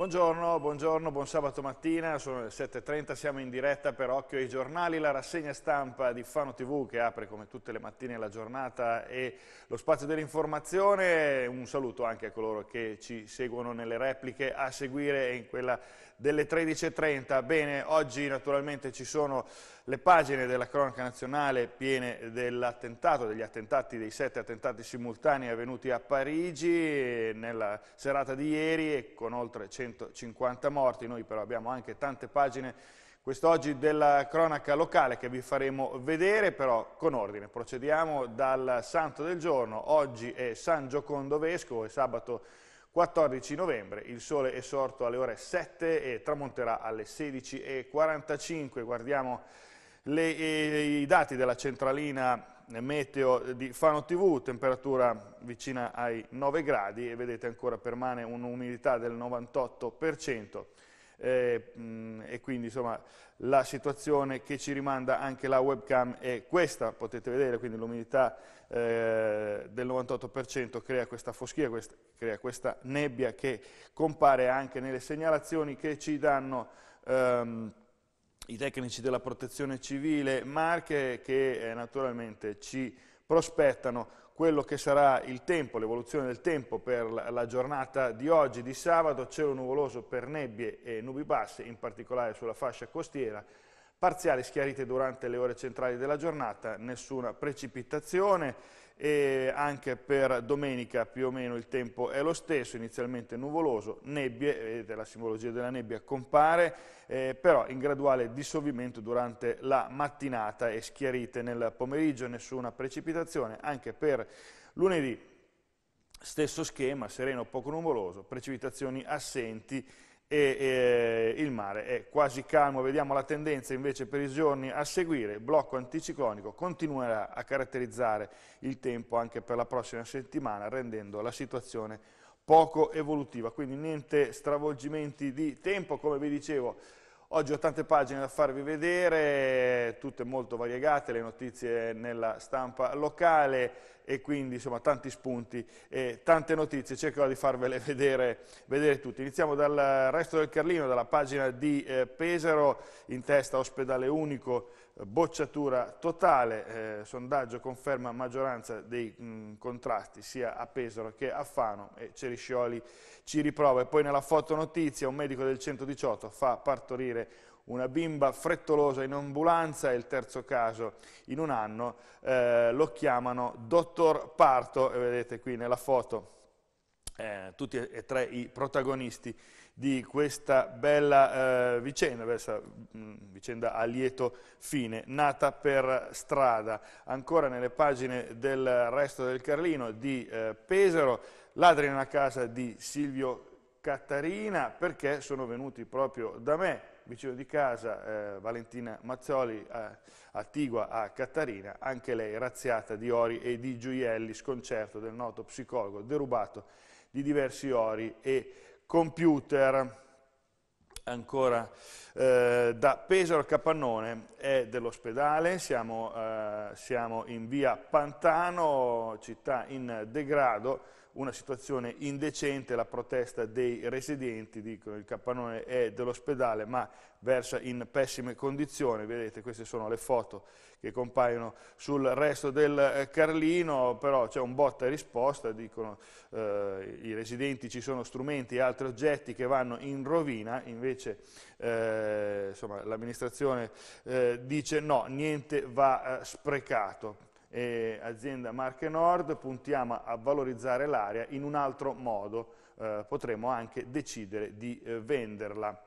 Buongiorno, buongiorno, buon sabato mattina, sono le 7.30, siamo in diretta per Occhio ai Giornali, la rassegna stampa di Fano TV che apre come tutte le mattine la giornata e lo spazio dell'informazione. Un saluto anche a coloro che ci seguono nelle repliche a seguire in quella delle 13.30. Bene, oggi naturalmente ci sono le pagine della cronaca nazionale piene dell'attentato, degli attentati, dei sette attentati simultanei avvenuti a Parigi nella serata di ieri e con oltre 100 250 morti, noi però abbiamo anche tante pagine quest'oggi della cronaca locale che vi faremo vedere, però con ordine procediamo dal santo del giorno, oggi è San Giocondo Vescovo, è sabato 14 novembre, il sole è sorto alle ore 7 e tramonterà alle 16.45, guardiamo le, eh, i dati della centralina meteo di Fano TV, temperatura vicina ai 9 gradi e vedete ancora permane un'umidità del 98%. Eh, e quindi insomma la situazione che ci rimanda anche la webcam è questa, potete vedere, quindi l'umidità eh, del 98% crea questa foschia, quest crea questa nebbia che compare anche nelle segnalazioni che ci danno ehm, i tecnici della protezione civile Marche che eh, naturalmente ci prospettano quello che sarà il tempo, l'evoluzione del tempo per la giornata di oggi, di sabato, cielo nuvoloso per nebbie e nubi basse, in particolare sulla fascia costiera, parziali schiarite durante le ore centrali della giornata, nessuna precipitazione, e anche per domenica più o meno il tempo è lo stesso, inizialmente nuvoloso, nebbie, vedete la simbologia della nebbia compare, eh, però in graduale dissolvimento durante la mattinata e schiarite nel pomeriggio, nessuna precipitazione, anche per lunedì stesso schema, sereno poco nuvoloso, precipitazioni assenti, e, e, il mare è quasi calmo, vediamo la tendenza invece per i giorni a seguire, il blocco anticiclonico continuerà a caratterizzare il tempo anche per la prossima settimana rendendo la situazione poco evolutiva, quindi niente stravolgimenti di tempo, come vi dicevo Oggi ho tante pagine da farvi vedere, tutte molto variegate, le notizie nella stampa locale e quindi insomma tanti spunti e tante notizie, cercherò di farvele vedere, vedere tutte. Iniziamo dal resto del Carlino, dalla pagina di eh, Pesaro, in testa ospedale unico, bocciatura totale, eh, sondaggio conferma maggioranza dei mh, mm, contrasti sia a Pesaro che a Fano e Ceriscioli ci riprova. E poi nella fotonotizia un medico del 118 fa partorire una bimba frettolosa in ambulanza, è il terzo caso in un anno, eh, lo chiamano dottor parto, e vedete qui nella foto eh, tutti e tre i protagonisti di questa bella eh, vicenda, questa mm, vicenda a lieto fine, nata per strada. Ancora nelle pagine del resto del Carlino di eh, Pesaro, ladri nella casa di Silvio Cattarina perché sono venuti proprio da me, vicino di casa, eh, Valentina Mazzoli, eh, attigua a Cattarina, anche lei razziata di ori e di gioielli, sconcerto del noto psicologo, derubato di diversi ori e gioielli computer ancora eh, da Pesaro Capannone è dell'ospedale, siamo, eh, siamo in via Pantano, città in degrado, una situazione indecente, la protesta dei residenti, dicono il capannone è dell'ospedale ma versa in pessime condizioni, vedete queste sono le foto che compaiono sul resto del eh, Carlino, però c'è un botta e risposta, dicono eh, i residenti ci sono strumenti e altri oggetti che vanno in rovina, invece eh, l'amministrazione eh, dice no, niente va eh, sprecato e azienda Marche Nord puntiamo a valorizzare l'area in un altro modo, eh, potremo anche decidere di eh, venderla.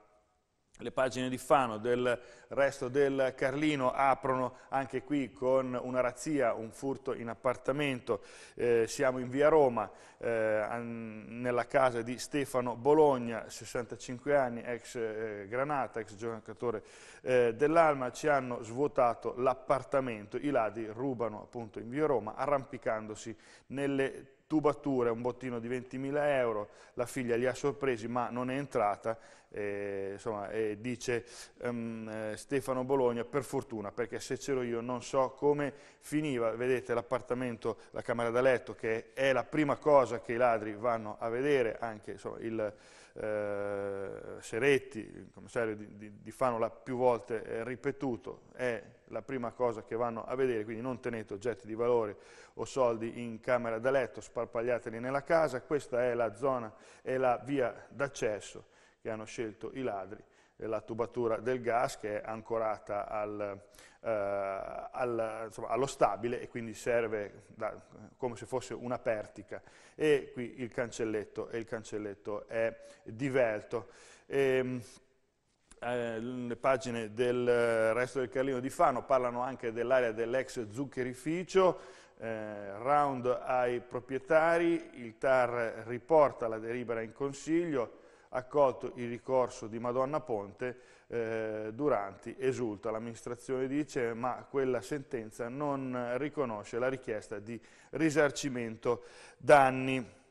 Le pagine di Fano del resto del Carlino aprono anche qui con una razzia, un furto in appartamento. Eh, siamo in via Roma, eh, nella casa di Stefano Bologna, 65 anni, ex eh, Granata, ex giocatore eh, dell'Alma. Ci hanno svuotato l'appartamento. I ladri rubano appunto in via Roma, arrampicandosi nelle tubature, un bottino di 20.000 euro, la figlia li ha sorpresi ma non è entrata, e, eh, insomma, e dice um, Stefano Bologna, per fortuna, perché se c'ero io non so come finiva, vedete l'appartamento, la camera da letto, che è la prima cosa che i ladri vanno a vedere, anche insomma, il eh, Seretti, il commissario di, di, di, Fano l'ha più volte eh, ripetuto, è la prima cosa che vanno a vedere, quindi non tenete oggetti di valore o soldi in camera da letto, sparpagliateli nella casa, questa è la zona, è la via d'accesso che hanno scelto i ladri la tubatura del gas che è ancorata al, eh, al, insomma, allo stabile e quindi serve da, come se fosse una pertica e qui il cancelletto, il cancelletto è divelto. E, ehm, eh, le pagine del resto del Carlino di Fano parlano anche dell'area dell'ex zuccherificio, eh, round ai proprietari, il TAR riporta la delibera in consiglio, accolto il ricorso di Madonna Ponte, eh, Duranti esulta, l'amministrazione dice ma quella sentenza non riconosce la richiesta di risarcimento danni.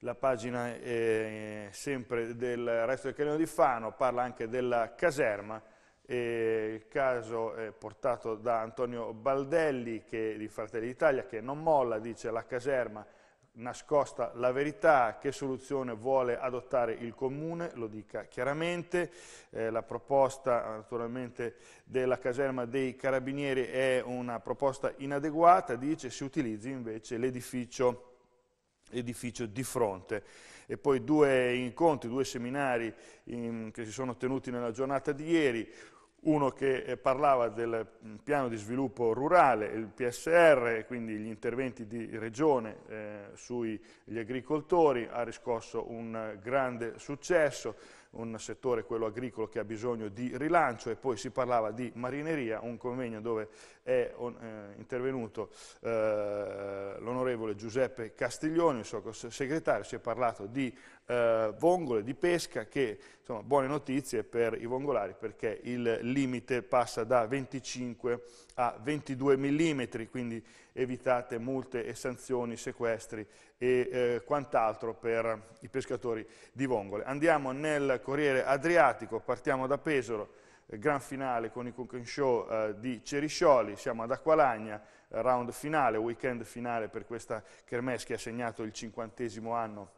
La pagina eh, sempre del resto del Carino di Fano parla anche della caserma, eh, il caso è portato da Antonio Baldelli che, di Fratelli d'Italia che non molla, dice la caserma nascosta la verità, che soluzione vuole adottare il Comune, lo dica chiaramente, eh, la proposta naturalmente della caserma dei carabinieri è una proposta inadeguata, dice si utilizzi invece l'edificio edificio di fronte. E poi due incontri, due seminari in, che si sono tenuti nella giornata di ieri, uno che eh, parlava del mm, piano di sviluppo rurale, il PSR, quindi gli interventi di regione eh, sugli agricoltori, ha riscosso un eh, grande successo, un settore, quello agricolo, che ha bisogno di rilancio e poi si parlava di marineria, un convegno dove è on, eh, intervenuto eh, l'onorevole Giuseppe Castiglioni, il suo segretario, si è parlato di eh, vongole, di pesca, che insomma buone notizie per i vongolari perché il limite passa da 25 a a 22 mm, quindi evitate multe e sanzioni, sequestri e eh, quant'altro per i pescatori di vongole. Andiamo nel Corriere Adriatico, partiamo da Pesaro, eh, gran finale con i Cooking Show eh, di Ceriscioli, siamo ad Acqualagna, round finale, weekend finale per questa Kermes che ha segnato il cinquantesimo anno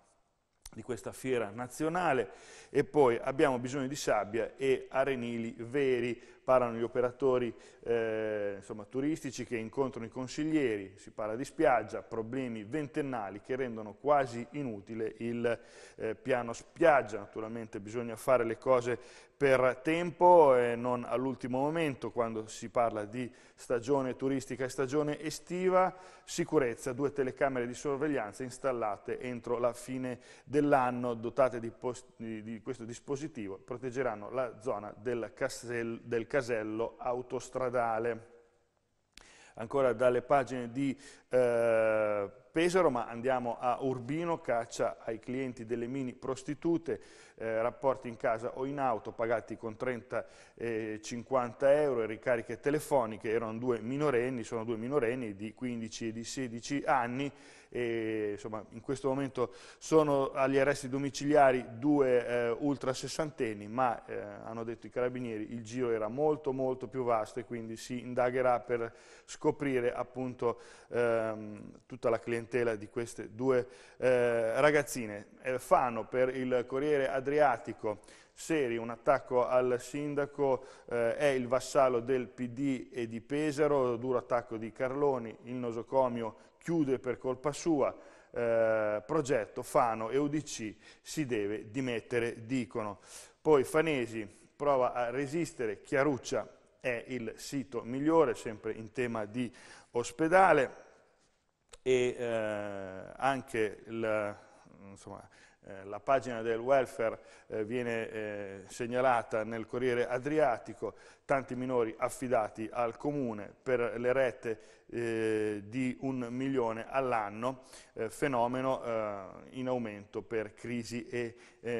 di questa fiera nazionale e poi abbiamo bisogno di sabbia e arenili veri parlano gli operatori eh, insomma, turistici che incontrano i consiglieri, si parla di spiaggia, problemi ventennali che rendono quasi inutile il eh, piano spiaggia, naturalmente bisogna fare le cose per tempo e non all'ultimo momento quando si parla di stagione turistica e stagione estiva, sicurezza, due telecamere di sorveglianza installate entro la fine dell'anno dotate di, di, di questo dispositivo proteggeranno la zona del, castel, del castello casello autostradale. Ancora dalle pagine di eh, Pesaro, ma andiamo a Urbino, caccia ai clienti delle mini prostitute, eh, rapporti in casa o in auto pagati con 30 50 eh, euro ricariche telefoniche, erano due minorenni, sono due minorenni di 15 e di 16 anni e insomma, in questo momento sono agli arresti domiciliari due eh, ultra sessantenni, ma eh, hanno detto i carabinieri il giro era molto molto più vasto e quindi si indagherà per scoprire appunto ehm, tutta la clientela di queste due eh, ragazzine. Eh, Fano per il Corriere Adriatico Seri, un attacco al sindaco, eh, è il vassallo del PD e di Pesaro, duro attacco di Carloni, il nosocomio chiude per colpa sua, eh, progetto, Fano e UDC si deve dimettere, dicono. Poi Fanesi prova a resistere, Chiaruccia è il sito migliore, sempre in tema di ospedale, e eh, anche il, insomma, eh, la pagina del welfare eh, viene eh, segnalata nel Corriere Adriatico, tanti minori affidati al Comune per le rette eh, di un milione all'anno, fenomeno in aumento per crisi e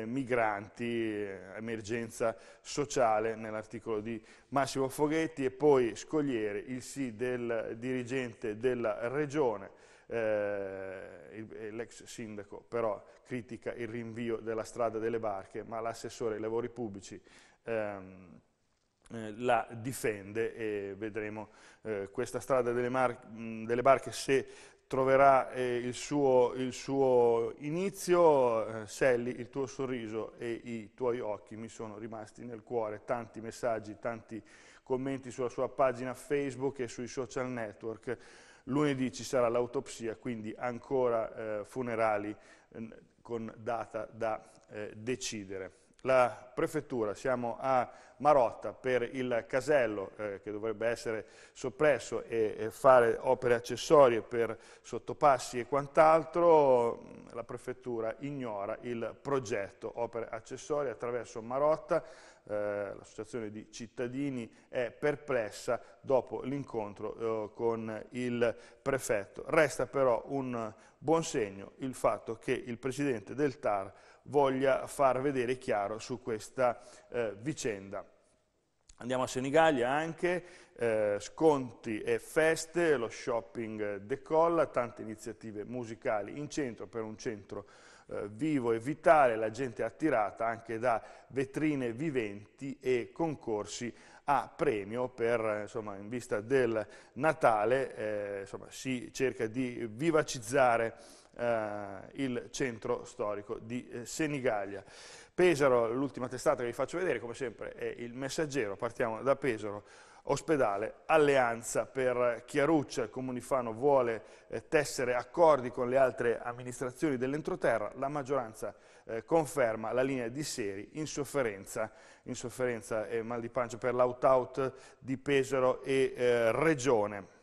migranti, emergenza sociale nell'articolo di Massimo Foghetti e poi Scogliere, il sì del dirigente della Regione, eh, eh, l'ex sindaco però critica il rinvio della strada delle barche, ma l'assessore ai lavori pubblici ehm, eh, la difende e vedremo eh, questa strada delle, mh, delle barche se troverà eh, il, suo, il, suo, inizio, eh, Sally, il tuo sorriso e i tuoi occhi mi sono rimasti nel cuore, tanti messaggi, tanti commenti sulla sua pagina Facebook e sui social network lunedì ci sarà l'autopsia, quindi ancora eh, funerali eh, con data da eh, decidere. La prefettura, siamo a Marotta per il casello eh, che dovrebbe essere soppresso e, e fare opere accessorie per sottopassi e quant'altro, la prefettura ignora il progetto opere accessorie attraverso Marotta, eh, l'associazione di cittadini è perplessa dopo l'incontro eh, con il prefetto. Resta però un buon segno il fatto che il presidente del TAR voglia far vedere chiaro su questa eh, vicenda. Andiamo a Senigallia anche, eh, sconti e feste, lo shopping decolla, tante iniziative musicali in centro per un centro eh, vivo e vitale, la gente è attirata anche da vetrine viventi e concorsi a premio per, eh, insomma, in vista del Natale, eh, insomma, si cerca di vivacizzare Uh, il centro storico di eh, Senigallia. Pesaro, l'ultima testata che vi faccio vedere, come sempre, è il Messaggero. Partiamo da Pesaro, ospedale Alleanza per Chiaruccia. Il Comunifano vuole eh, tessere accordi con le altre amministrazioni dell'entroterra. La maggioranza eh, conferma la linea di Seri in sofferenza, in sofferenza e mal di pancia per l'out-out di Pesaro e eh, Regione.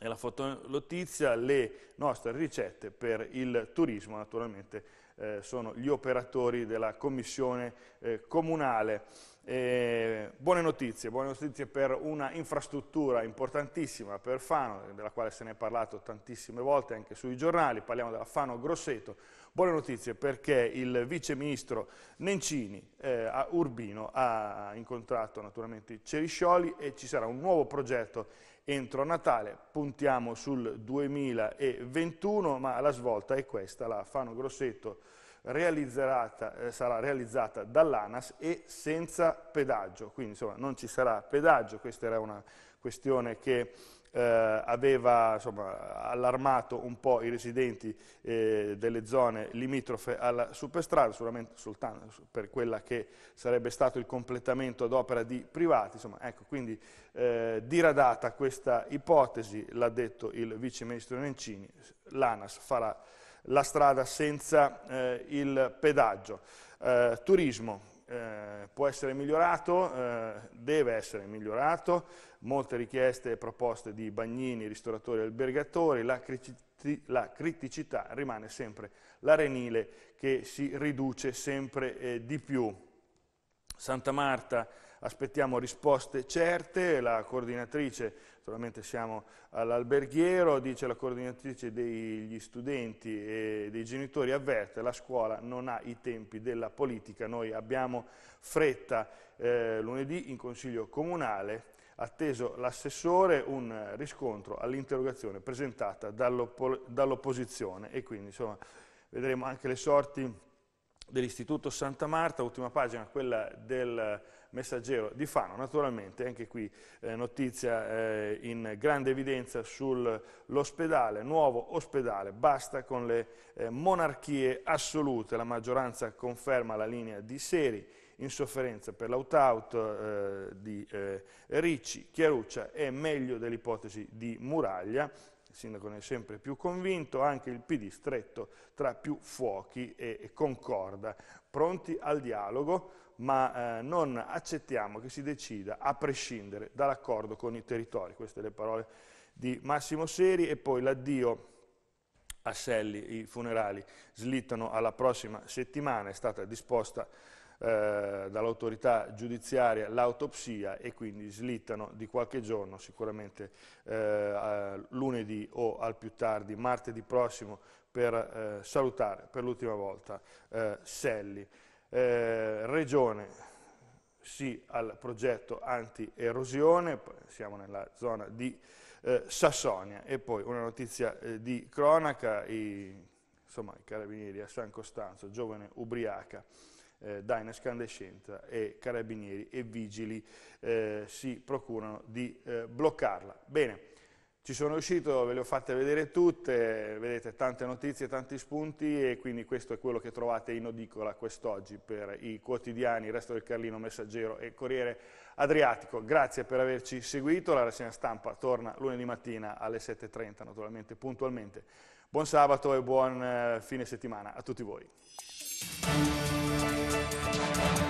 E la fotonotizia, le nostre ricette per il turismo, naturalmente eh, sono gli operatori della commissione eh, comunale. Eh, buone notizie, buone notizie per una infrastruttura importantissima per Fano, della quale se ne è parlato tantissime volte anche sui giornali, parliamo della Fano Grosseto, buone notizie perché il vice ministro Nencini eh, a Urbino ha incontrato naturalmente Ceriscioli e ci sarà un nuovo progetto entro Natale, puntiamo sul 2021, ma la svolta è questa, la Fano Grosseto eh, sarà realizzata dall'ANAS e senza pedaggio, quindi insomma, non ci sarà pedaggio, questa era una questione che eh, aveva insomma, allarmato un po' i residenti eh, delle zone limitrofe alla superstrada, soltanto per quella che sarebbe stato il completamento ad opera di privati, insomma, ecco, quindi eh, diradata questa ipotesi, l'ha detto il vice ministro Nencini, l'ANAS farà la strada senza eh, il pedaggio. Eh, turismo eh, può essere migliorato, eh, deve essere migliorato, molte richieste e proposte di bagnini, ristoratori e albergatori, la, critici la, criticità rimane sempre l'arenile che si riduce sempre eh, di più. Santa Marta aspettiamo risposte certe, la coordinatrice, naturalmente siamo all'alberghiero, dice la coordinatrice degli studenti e dei genitori avverte, la scuola non ha i tempi della politica, noi abbiamo fretta eh, lunedì in consiglio comunale, atteso l'assessore un riscontro all'interrogazione presentata dall'opposizione e quindi insomma, vedremo anche le sorti dell'Istituto Santa Marta, ultima pagina, quella del messaggero di Fano. Naturalmente anche qui eh, notizia eh, in grande evidenza sull'ospedale, nuovo ospedale, basta con le eh, monarchie assolute, la maggioranza conferma la linea di Seri, insofferenza per l'out-out eh, di eh, Ricci, Chiaruccia è meglio dell'ipotesi di Muraglia, il sindaco ne è sempre più convinto, anche il PD stretto tra più fuochi e, e concorda, pronti al dialogo, ma eh, non accettiamo che si decida a prescindere dall'accordo con i territori. Queste le parole di Massimo Seri e poi l'addio a Selli, i funerali slittano alla prossima settimana, è stata disposta eh, dall'autorità giudiziaria l'autopsia e quindi slittano di qualche giorno, sicuramente eh, lunedì o al più tardi martedì prossimo per eh, salutare per l'ultima volta eh, Selli eh, regione sì al progetto anti-erosione, siamo nella zona di eh, Sassonia e poi una notizia eh, di cronaca, i, insomma, i carabinieri a San Costanzo, giovane ubriaca, eh, dà in escandescenza e carabinieri e vigili eh, si procurano di eh, bloccarla. Bene. Ci sono riuscito, ve le ho fatte vedere tutte, vedete tante notizie, tanti spunti e quindi questo è quello che trovate in Odicola quest'oggi per i quotidiani, il resto del Carlino, Messaggero e Corriere Adriatico. Grazie per averci seguito, la rassegna stampa torna lunedì mattina alle 7.30 naturalmente puntualmente. Buon sabato e buon eh, fine settimana a tutti voi.